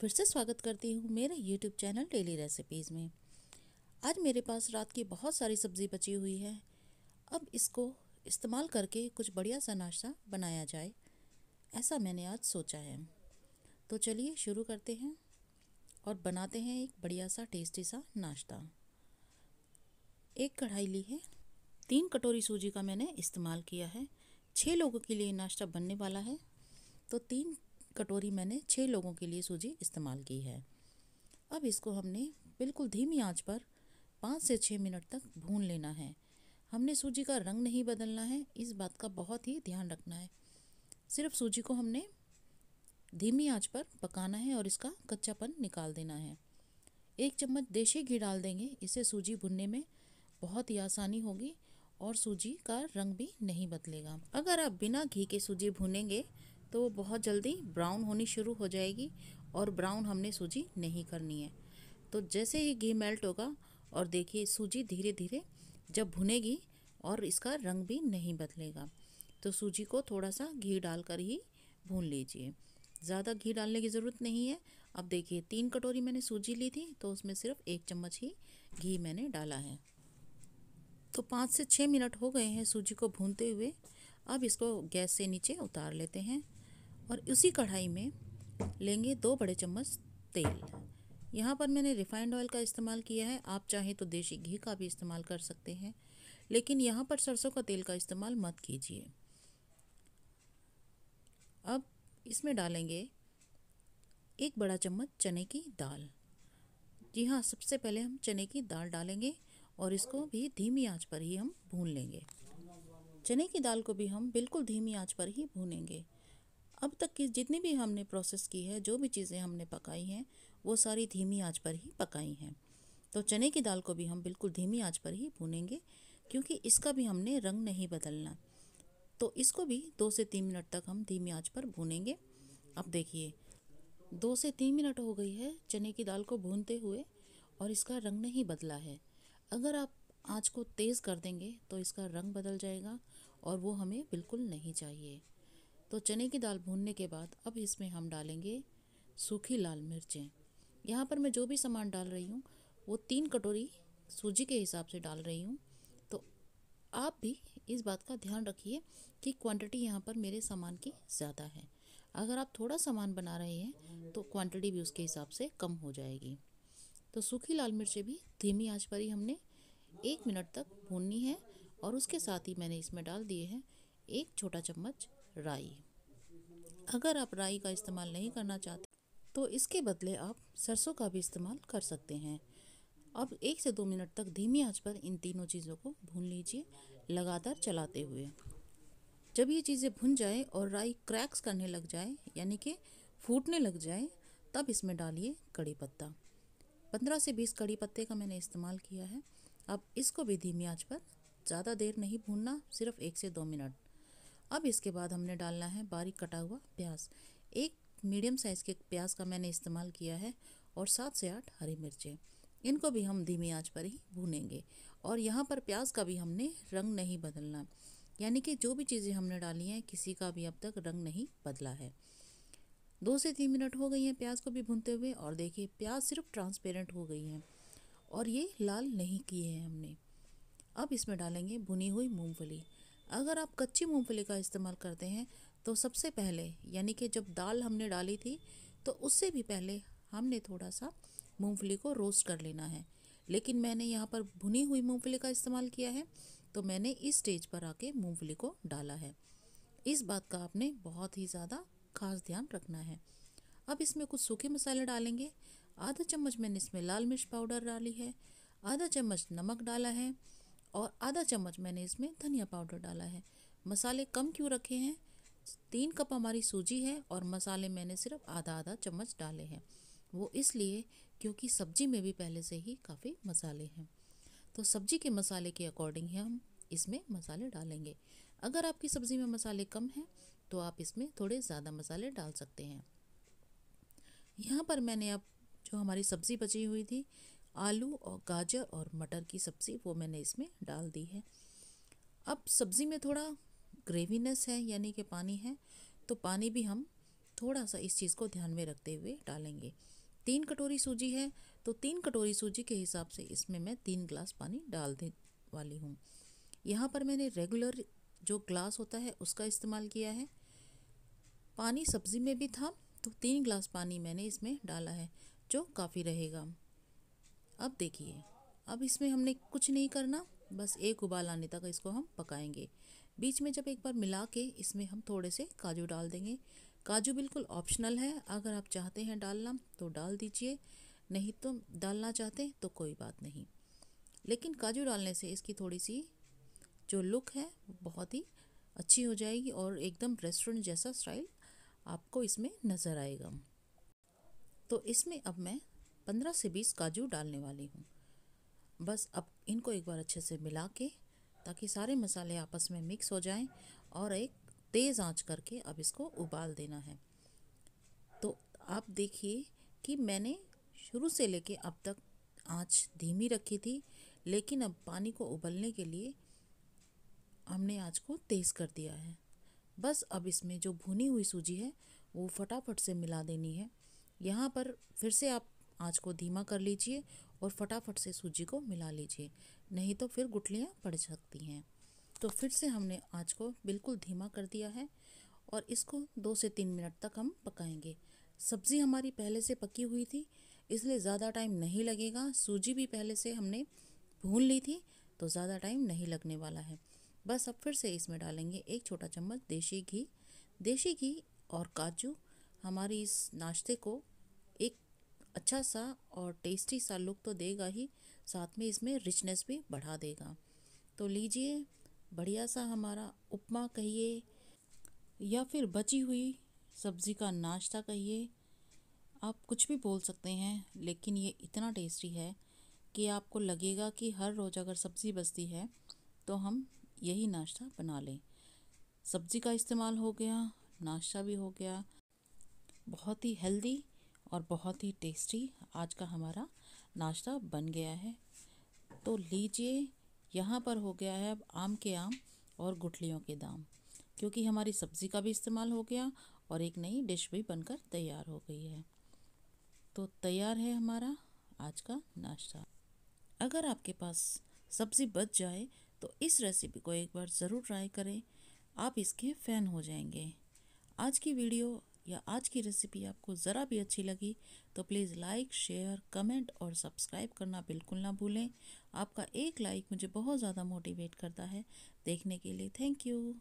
फिर से स्वागत करती हूँ मेरे यूट्यूब चैनल डेली रेसिपीज़ में आज मेरे पास रात की बहुत सारी सब्ज़ी बची हुई है अब इसको इस्तेमाल करके कुछ बढ़िया सा नाश्ता बनाया जाए ऐसा मैंने आज सोचा है तो चलिए शुरू करते हैं और बनाते हैं एक बढ़िया सा टेस्टी सा नाश्ता एक कढ़ाई ली है तीन कटोरी सूजी का मैंने इस्तेमाल किया है छः लोगों के लिए नाश्ता बनने वाला है तो तीन कटोरी मैंने छः लोगों के लिए सूजी इस्तेमाल की है अब इसको हमने बिल्कुल धीमी आंच पर पाँच से छः मिनट तक भून लेना है हमने सूजी का रंग नहीं बदलना है इस बात का बहुत ही ध्यान रखना है सिर्फ सूजी को हमने धीमी आंच पर पकाना है और इसका कच्चापन निकाल देना है एक चम्मच देशी घी डाल देंगे इससे सूजी भुनने में बहुत ही आसानी होगी और सूजी का रंग भी नहीं बदलेगा अगर आप बिना घी के सूजी भुनेंगे तो वो बहुत जल्दी ब्राउन होनी शुरू हो जाएगी और ब्राउन हमने सूजी नहीं करनी है तो जैसे ही घी मेल्ट होगा और देखिए सूजी धीरे धीरे जब भुनेगी और इसका रंग भी नहीं बदलेगा तो सूजी को थोड़ा सा घी डालकर ही भून लीजिए ज़्यादा घी डालने की ज़रूरत नहीं है अब देखिए तीन कटोरी मैंने सूजी ली थी तो उसमें सिर्फ एक चम्मच ही घी मैंने डाला है तो पाँच से छः मिनट हो गए हैं सूजी को भूनते हुए अब इसको गैस से नीचे उतार लेते हैं और उसी कढ़ाई में लेंगे दो बड़े चम्मच तेल यहाँ पर मैंने रिफाइंड ऑयल का इस्तेमाल किया है आप चाहें तो देसी घी का भी इस्तेमाल कर सकते हैं लेकिन यहाँ पर सरसों का तेल का इस्तेमाल मत कीजिए अब इसमें डालेंगे एक बड़ा चम्मच चने की दाल जी हाँ सबसे पहले हम चने की दाल डालेंगे और इसको भी धीमी आंच पर ही हम भून लेंगे चने की दाल को भी हम बिल्कुल धीमी आंच पर ही भूनेंगे अब तक की जितनी भी हमने प्रोसेस की है जो भी चीज़ें हमने पकाई हैं वो सारी धीमी आंच पर ही पकाई हैं तो चने की दाल को भी हम बिल्कुल धीमी आंच पर ही भूनेंगे क्योंकि इसका भी हमने रंग नहीं बदलना तो इसको भी दो से तीन मिनट तक हम धीमी आंच पर भूनेंगे अब देखिए दो से तीन मिनट हो गई है चने की दाल को भूनते हुए और इसका रंग नहीं बदला है अगर आप आँच को तेज़ कर देंगे तो इसका रंग बदल जाएगा और वो हमें बिल्कुल नहीं चाहिए तो चने की दाल भूनने के बाद अब इसमें हम डालेंगे सूखी लाल मिर्चें यहाँ पर मैं जो भी सामान डाल रही हूँ वो तीन कटोरी सूजी के हिसाब से डाल रही हूँ तो आप भी इस बात का ध्यान रखिए कि क्वांटिटी यहाँ पर मेरे सामान की ज़्यादा है अगर आप थोड़ा सामान बना रहे हैं तो क्वांटिटी भी उसके हिसाब से कम हो जाएगी तो सूखी लाल मिर्चें भी धीमी आंच पर ही हमने एक मिनट तक भूननी है और उसके साथ ही मैंने इसमें डाल दिए हैं एक छोटा चम्मच राई अगर आप राई का इस्तेमाल नहीं करना चाहते तो इसके बदले आप सरसों का भी इस्तेमाल कर सकते हैं अब एक से दो मिनट तक धीमी आंच पर इन तीनों चीज़ों को भून लीजिए लगातार चलाते हुए जब ये चीज़ें भुन जाए और राई क्रैक्स करने लग जाए यानी कि फूटने लग जाए तब इसमें डालिए कड़ी पत्ता पंद्रह से बीस कड़ी पत्ते का मैंने इस्तेमाल किया है अब इसको भी धीमी आंच पर ज़्यादा देर नहीं भूनना सिर्फ एक से दो मिनट अब इसके बाद हमने डालना है बारीक कटा हुआ प्याज एक मीडियम साइज़ के प्याज का मैंने इस्तेमाल किया है और सात से आठ हरी मिर्चें इनको भी हम धीमी आंच पर ही भूनेंगे और यहाँ पर प्याज का भी हमने रंग नहीं बदलना यानी कि जो भी चीज़ें हमने डाली हैं किसी का भी अब तक रंग नहीं बदला है दो से तीन मिनट हो गई हैं प्याज को भी भूनते हुए और देखिए प्याज सिर्फ ट्रांसपेरेंट हो गई हैं और ये लाल नहीं किए हैं हमने अब इसमें डालेंगे भुनी हुई मूँगफली अगर आप कच्ची मूंगफली का इस्तेमाल करते हैं तो सबसे पहले यानी कि जब दाल हमने डाली थी तो उससे भी पहले हमने थोड़ा सा मूंगफली को रोस्ट कर लेना है लेकिन मैंने यहाँ पर भुनी हुई मूंगफली का इस्तेमाल किया है तो मैंने इस स्टेज पर आके मूंगफली को डाला है इस बात का आपने बहुत ही ज़्यादा खास ध्यान रखना है अब इसमें कुछ सूखे मसाले डालेंगे आधा चम्मच मैंने इसमें लाल मिर्च पाउडर डाली है आधा चम्मच नमक डाला है और आधा चम्मच मैंने इसमें धनिया पाउडर डाला है मसाले कम क्यों रखे हैं तीन कप हमारी सूजी है और मसाले मैंने सिर्फ आधा आधा चम्मच डाले हैं वो इसलिए क्योंकि सब्जी में भी पहले से ही काफ़ी मसाले हैं तो सब्जी के मसाले के अकॉर्डिंग ही हम इसमें मसाले डालेंगे अगर आपकी सब्ज़ी में मसाले कम हैं तो आप इसमें थोड़े ज़्यादा मसाले डाल सकते हैं यहाँ पर मैंने अब जो हमारी सब्ज़ी बची हुई थी आलू और गाजर और मटर की सब्ज़ी वो मैंने इसमें डाल दी है अब सब्ज़ी में थोड़ा ग्रेवीनेस है यानी कि पानी है तो पानी भी हम थोड़ा सा इस चीज़ को ध्यान में रखते हुए डालेंगे तीन कटोरी सूजी है तो तीन कटोरी सूजी के हिसाब से इसमें मैं तीन ग्लास पानी डाल दे वाली हूँ यहाँ पर मैंने रेगुलर जो ग्लास होता है उसका इस्तेमाल किया है पानी सब्ज़ी में भी था तो तीन ग्लास पानी मैंने इसमें डाला है जो काफ़ी रहेगा अब देखिए अब इसमें हमने कुछ नहीं करना बस एक उबाल आने तक इसको हम पकाएंगे बीच में जब एक बार मिला के इसमें हम थोड़े से काजू डाल देंगे काजू बिल्कुल ऑप्शनल है अगर आप चाहते हैं डालना तो डाल दीजिए नहीं तो डालना चाहते तो कोई बात नहीं लेकिन काजू डालने से इसकी थोड़ी सी जो लुक है बहुत ही अच्छी हो जाएगी और एकदम रेस्टोरेंट जैसा स्टाइल आपको इसमें नज़र आएगा तो इसमें अब मैं पंद्रह से बीस काजू डालने वाली हूँ बस अब इनको एक बार अच्छे से मिला के ताकि सारे मसाले आपस में मिक्स हो जाएं और एक तेज़ आंच करके अब इसको उबाल देना है तो आप देखिए कि मैंने शुरू से लेके अब तक आंच धीमी रखी थी लेकिन अब पानी को उबलने के लिए हमने आंच को तेज़ कर दिया है बस अब इसमें जो भुनी हुई सूजी है वो फटाफट से मिला देनी है यहाँ पर फिर से आप आँच को धीमा कर लीजिए और फटाफट से सूजी को मिला लीजिए नहीं तो फिर गुटलियाँ पड़ सकती हैं तो फिर से हमने आँच को बिल्कुल धीमा कर दिया है और इसको दो से तीन मिनट तक हम पकाएंगे सब्ज़ी हमारी पहले से पकी हुई थी इसलिए ज़्यादा टाइम नहीं लगेगा सूजी भी पहले से हमने भून ली थी तो ज़्यादा टाइम नहीं लगने वाला है बस अब फिर से इसमें डालेंगे एक छोटा चम्मच देशी घी देशी घी और काजू हमारी इस नाश्ते को एक अच्छा सा और टेस्टी सा लुक तो देगा ही साथ में इसमें रिचनेस भी बढ़ा देगा तो लीजिए बढ़िया सा हमारा उपमा कहिए या फिर बची हुई सब्ज़ी का नाश्ता कहिए आप कुछ भी बोल सकते हैं लेकिन ये इतना टेस्टी है कि आपको लगेगा कि हर रोज़ अगर सब्ज़ी बचती है तो हम यही नाश्ता बना लें सब्ज़ी का इस्तेमाल हो गया नाश्ता भी हो गया बहुत ही हेल्दी और बहुत ही टेस्टी आज का हमारा नाश्ता बन गया है तो लीजिए यहाँ पर हो गया है अब आम के आम और गुठलियों के दाम क्योंकि हमारी सब्ज़ी का भी इस्तेमाल हो गया और एक नई डिश भी बनकर तैयार हो गई है तो तैयार है हमारा आज का नाश्ता अगर आपके पास सब्ज़ी बच जाए तो इस रेसिपी को एक बार ज़रूर ट्राई करें आप इसके फ़ैन हो जाएंगे आज की वीडियो या आज की रेसिपी आपको ज़रा भी अच्छी लगी तो प्लीज़ लाइक शेयर कमेंट और सब्सक्राइब करना बिल्कुल ना भूलें आपका एक लाइक मुझे बहुत ज़्यादा मोटिवेट करता है देखने के लिए थैंक यू